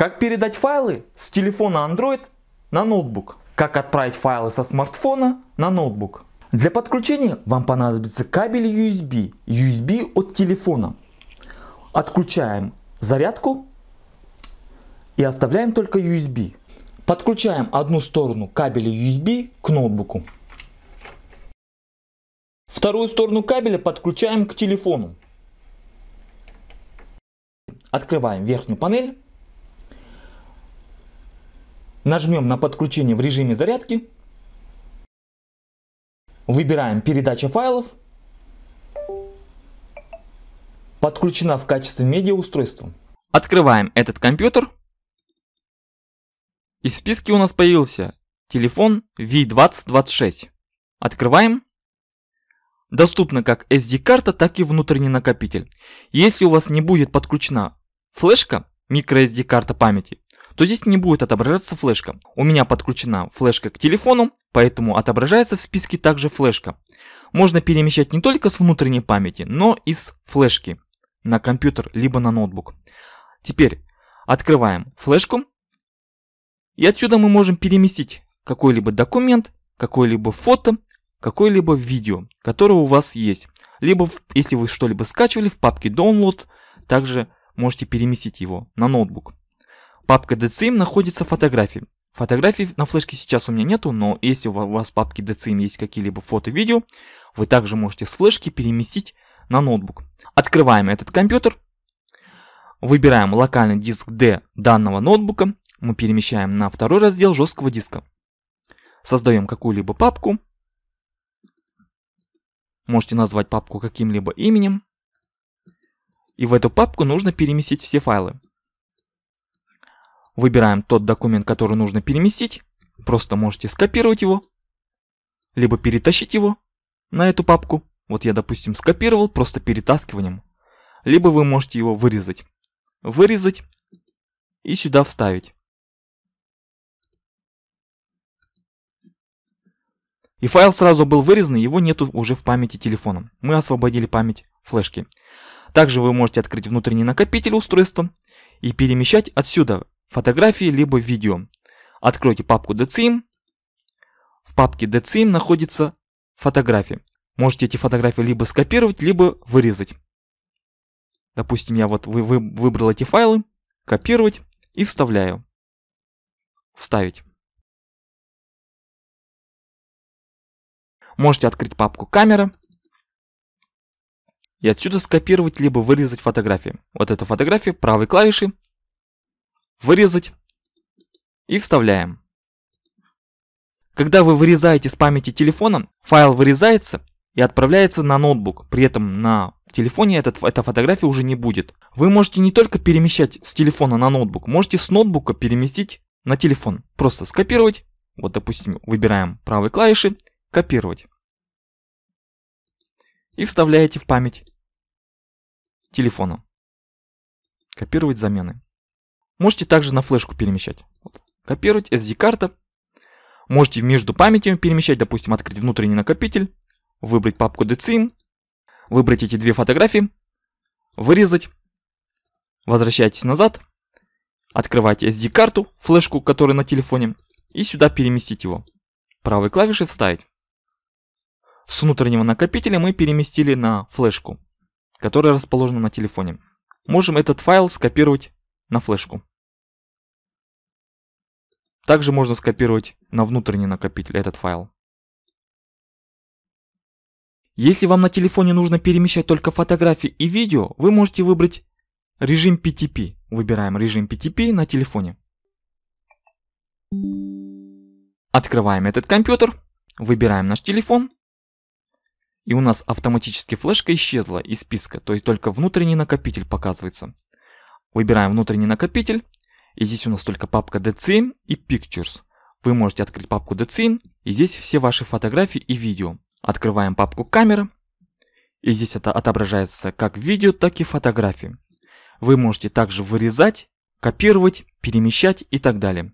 Как передать файлы с телефона Android на ноутбук. Как отправить файлы со смартфона на ноутбук. Для подключения вам понадобится кабель USB, USB от телефона. Отключаем зарядку и оставляем только USB. Подключаем одну сторону кабеля USB к ноутбуку. Вторую сторону кабеля подключаем к телефону. Открываем верхнюю панель Нажмем на подключение в режиме зарядки. Выбираем передача файлов. Подключена в качестве медиаустройства, Открываем этот компьютер. из в списке у нас появился телефон V2026. Открываем. Доступна как SD-карта, так и внутренний накопитель. Если у вас не будет подключена флешка, microSD-карта памяти, то здесь не будет отображаться флешка. У меня подключена флешка к телефону, поэтому отображается в списке также флешка. Можно перемещать не только с внутренней памяти, но и с флешки на компьютер, либо на ноутбук. Теперь открываем флешку. И отсюда мы можем переместить какой-либо документ, какое-либо фото, какое-либо видео, которое у вас есть. Либо, если вы что-либо скачивали в папке Download, также можете переместить его на ноутбук. Папка DCM находится фотографии. Фотографий на флешке сейчас у меня нету, но если у вас в папке DCM есть какие-либо фото видео, вы также можете с флешки переместить на ноутбук. Открываем этот компьютер, выбираем локальный диск D данного ноутбука, мы перемещаем на второй раздел жесткого диска. Создаем какую-либо папку, можете назвать папку каким-либо именем, и в эту папку нужно переместить все файлы. Выбираем тот документ, который нужно переместить. Просто можете скопировать его, либо перетащить его на эту папку. Вот я, допустим, скопировал просто перетаскиванием. Либо вы можете его вырезать. Вырезать и сюда вставить. И файл сразу был вырезан, его нету уже в памяти телефона. Мы освободили память флешки. Также вы можете открыть внутренний накопитель устройства и перемещать отсюда фотографии, либо видео. Откройте папку DCIM. В папке DCIM находится фотографии. Можете эти фотографии либо скопировать, либо вырезать. Допустим, я вот вы, вы, выбрал эти файлы, копировать и вставляю. Вставить. Можете открыть папку камера и отсюда скопировать либо вырезать фотографии. Вот эта фотография правой клавиши вырезать и вставляем. Когда вы вырезаете с памяти телефона, файл вырезается и отправляется на ноутбук. При этом на телефоне этот, эта фотография уже не будет. Вы можете не только перемещать с телефона на ноутбук, можете с ноутбука переместить на телефон. Просто скопировать. Вот, допустим, выбираем правой клавиши «Копировать». И вставляете в память телефона. Копировать замены. Можете также на флешку перемещать. Вот. Копировать SD-карта. Можете между памятями перемещать, допустим, открыть внутренний накопитель, выбрать папку DCIM, выбрать эти две фотографии, вырезать, возвращайтесь назад, открывайте SD-карту, флешку, которая на телефоне, и сюда переместить его. Правой клавишей вставить. С внутреннего накопителя мы переместили на флешку, которая расположена на телефоне. Можем этот файл скопировать на флешку. Также можно скопировать на внутренний накопитель этот файл. Если вам на телефоне нужно перемещать только фотографии и видео, вы можете выбрать режим PTP. Выбираем режим PTP на телефоне. Открываем этот компьютер, выбираем наш телефон. И у нас автоматически флешка исчезла из списка, то есть только внутренний накопитель показывается. Выбираем внутренний накопитель и здесь у нас только папка DC и Pictures. Вы можете открыть папку DC, и здесь все ваши фотографии и видео. Открываем папку камера, и здесь это отображается как видео, так и фотографии. Вы можете также вырезать, копировать, перемещать и так далее.